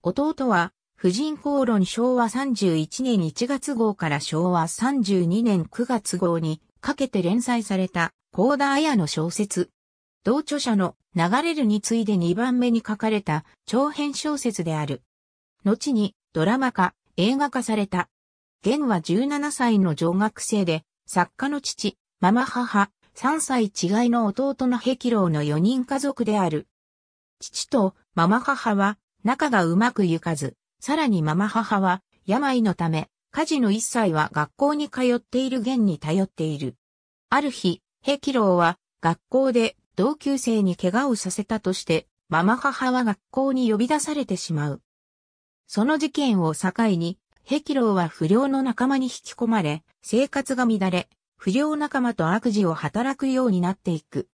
弟は、婦人公論昭和31年1月号から昭和32年9月号にかけて連載された、高田綾の小説。同著者の流れるに次いで2番目に書かれた長編小説である。後にドラマ化、映画化された。現は17歳の女学生で、作家の父、ママ母、3歳違いの弟のヘキローの4人家族である。父とママ母は仲がうまくゆかず、さらにママ母は、病のため、家事の一切は学校に通っている弦に頼っている。ある日、ヘキローは、学校で同級生に怪我をさせたとして、ママ母は学校に呼び出されてしまう。その事件を境に、ヘキローは不良の仲間に引き込まれ、生活が乱れ、不良仲間と悪事を働くようになっていく。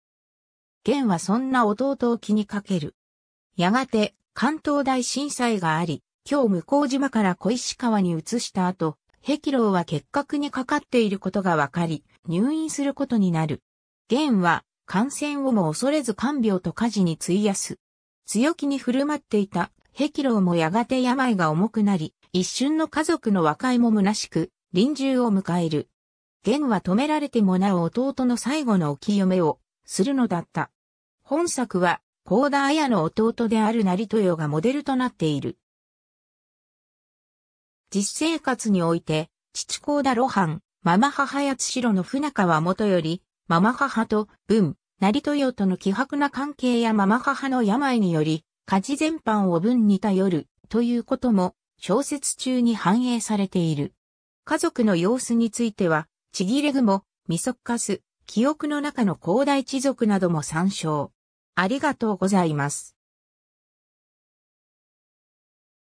ゲンはそんな弟を気にかける。やがて、関東大震災があり、今日向島から小石川に移した後、壁楼は結核にかかっていることが分かり、入院することになる。ンは、感染をも恐れず看病と家事に費やす。強気に振る舞っていた、壁楼もやがて病が重くなり、一瞬の家族の和解も虚しく、臨終を迎える。ンは止められてもなお弟の最後のお清めを、するのだった。本作は、高田綾の弟である成豊がモデルとなっている。実生活において、父ー田露伴、ママ母八代の船川元より、ママ母と文、成豊との希薄な関係やママ母の病により、家事全般を文に頼るということも小説中に反映されている。家族の様子については、ちぎれ雲、みそっかす、記憶の中の広大地族なども参照。ありがとうございます。